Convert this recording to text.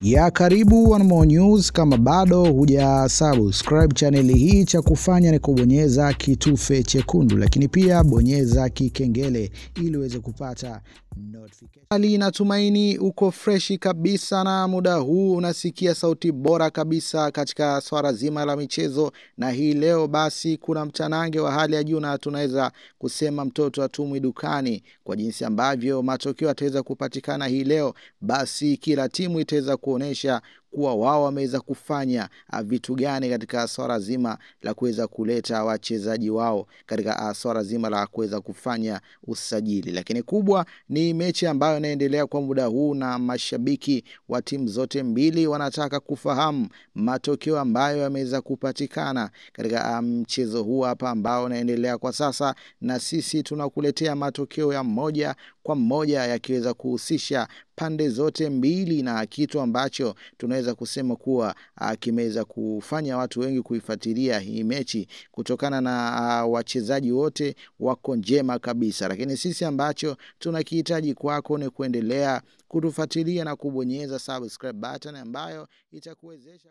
ya karibu One More News. Kama bado huja subscribe chaneli hii, cha kufanya ni kubonyeza kitufe chekundu, lakini pia bonyeza kikengele ili uweze kupata notification. Ali, natumaini uko freshi kabisa na muda huu unasikia sauti bora kabisa katika swala zima la michezo, na hii leo basi kuna mtanange wa hali ya juu, na tunaweza kusema mtoto atumwi dukani kwa jinsi ambavyo matokeo ataweza kupatikana hii leo, basi kila timu itaweza 哥尼西亚。kuwa wao wameweza kufanya ah, vitu gani katika swala zima la kuweza kuleta wachezaji wao katika ah, swala zima la kuweza kufanya usajili. Lakini kubwa ni mechi ambayo inaendelea kwa muda huu, na mashabiki wa timu zote mbili wanataka kufahamu matokeo ambayo yameweza kupatikana katika ah, mchezo huu hapa ambao unaendelea kwa sasa, na sisi tunakuletea matokeo ya moja kwa moja yakiweza kuhusisha pande zote mbili na kitu ambacho tunaweza tunaweza kusema kuwa uh, kimeweza kufanya watu wengi kuifuatilia hii mechi kutokana na uh, wachezaji wote wako njema kabisa, lakini sisi ambacho tunakihitaji kwako ni kuendelea kutufuatilia na kubonyeza subscribe button ambayo itakuwezesha